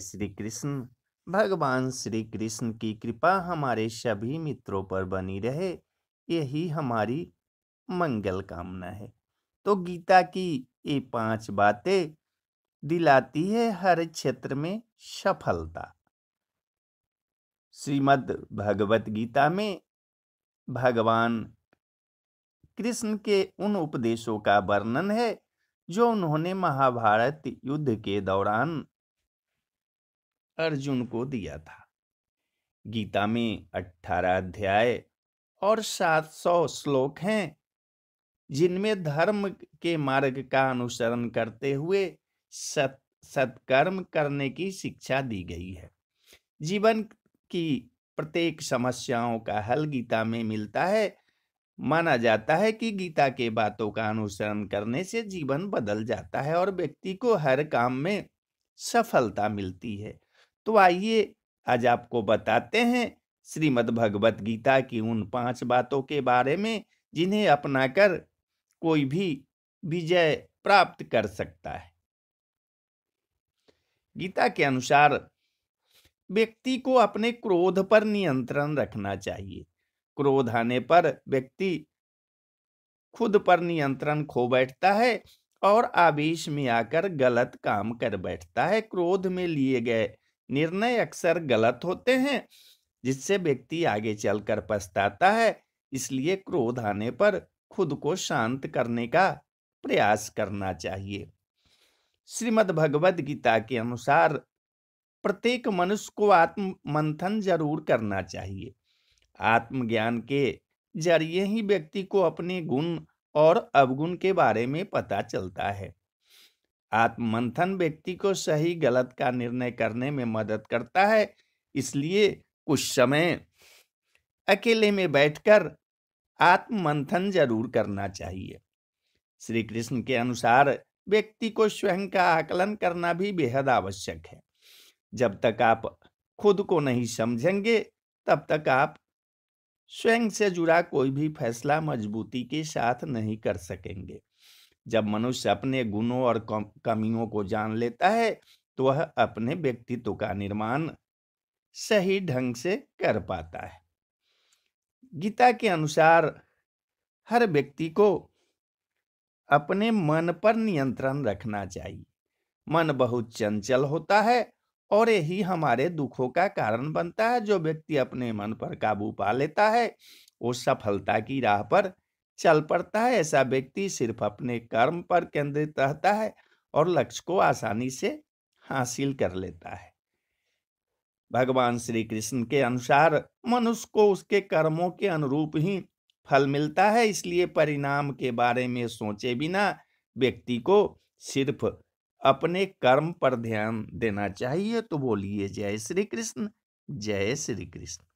श्री कृष्ण भगवान श्री कृष्ण की कृपा हमारे सभी मित्रों पर बनी रहे यही हमारी मंगल कामना है तो गीता की ये पांच बातें दिलाती है हर क्षेत्र में सफलता श्रीमद् भगवत गीता में भगवान कृष्ण के उन उपदेशों का वर्णन है जो उन्होंने महाभारत युद्ध के दौरान अर्जुन को दिया था गीता में अठारह अध्याय और सात सौ श्लोक हैं जिनमें धर्म के मार्ग का अनुसरण करते हुए सत सत्कर्म करने की शिक्षा दी गई है जीवन की प्रत्येक समस्याओं का हल गीता में मिलता है माना जाता है कि गीता के बातों का अनुसरण करने से जीवन बदल जाता है और व्यक्ति को हर काम में सफलता मिलती है तो आइए आज आपको बताते हैं श्रीमद् भगवत गीता की उन पांच बातों के बारे में जिन्हें अपनाकर कोई भी विजय प्राप्त कर सकता है गीता के अनुसार व्यक्ति को अपने क्रोध पर नियंत्रण रखना चाहिए क्रोध आने पर व्यक्ति खुद पर नियंत्रण खो बैठता है और आवेश में आकर गलत काम कर बैठता है क्रोध में लिए गए निर्णय अक्सर गलत होते हैं जिससे व्यक्ति आगे चलकर पछताता है इसलिए क्रोध आने पर खुद को शांत करने का प्रयास करना चाहिए श्रीमद् भगवद गीता के अनुसार प्रत्येक मनुष्य को आत्म मंथन जरूर करना चाहिए आत्मज्ञान के जरिए ही व्यक्ति को अपने गुण और अवगुण के बारे में पता चलता है आत्ममंथन व्यक्ति को सही गलत का निर्णय करने में मदद करता है इसलिए कुछ समय अकेले में बैठकर आत्ममंथन जरूर करना चाहिए श्री कृष्ण के अनुसार व्यक्ति को स्वयं का आकलन करना भी बेहद आवश्यक है जब तक आप खुद को नहीं समझेंगे तब तक आप स्वयं से जुड़ा कोई भी फैसला मजबूती के साथ नहीं कर सकेंगे जब मनुष्य अपने गुणों और कमियों को जान लेता है तो वह अपने व्यक्तित्व का निर्माण सही ढंग से कर पाता है गीता के अनुसार हर व्यक्ति को अपने मन पर नियंत्रण रखना चाहिए मन बहुत चंचल होता है और यही हमारे दुखों का कारण बनता है जो व्यक्ति अपने मन पर काबू पा लेता है वो सफलता की राह पर चल पड़ता है ऐसा व्यक्ति सिर्फ अपने कर्म पर केंद्रित रहता है और लक्ष्य को आसानी से हासिल कर लेता है भगवान श्री कृष्ण के अनुसार मनुष्य को उसके कर्मों के अनुरूप ही फल मिलता है इसलिए परिणाम के बारे में सोचे बिना व्यक्ति को सिर्फ अपने कर्म पर ध्यान देना चाहिए तो बोलिए जय श्री कृष्ण जय श्री कृष्ण